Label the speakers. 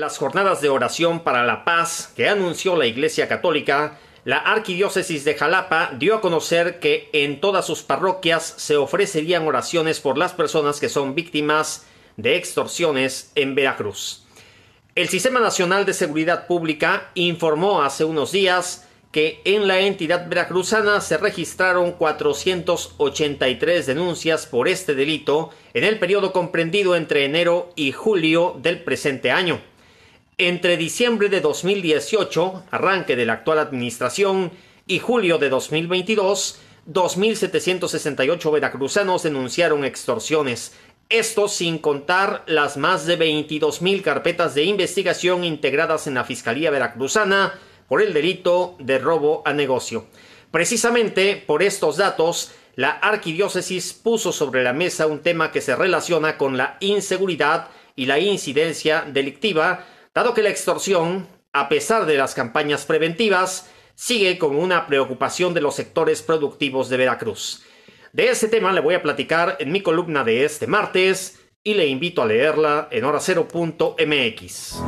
Speaker 1: las jornadas de oración para la paz que anunció la Iglesia Católica, la Arquidiócesis de Jalapa dio a conocer que en todas sus parroquias se ofrecerían oraciones por las personas que son víctimas de extorsiones en Veracruz. El Sistema Nacional de Seguridad Pública informó hace unos días que en la entidad veracruzana se registraron 483 denuncias por este delito en el periodo comprendido entre enero y julio del presente año. Entre diciembre de 2018, arranque de la actual administración, y julio de 2022, 2.768 veracruzanos denunciaron extorsiones. Esto sin contar las más de 22.000 carpetas de investigación integradas en la Fiscalía Veracruzana por el delito de robo a negocio. Precisamente por estos datos, la arquidiócesis puso sobre la mesa un tema que se relaciona con la inseguridad y la incidencia delictiva, dado que la extorsión, a pesar de las campañas preventivas, sigue como una preocupación de los sectores productivos de Veracruz. De ese tema le voy a platicar en mi columna de este martes y le invito a leerla en horacero.mx.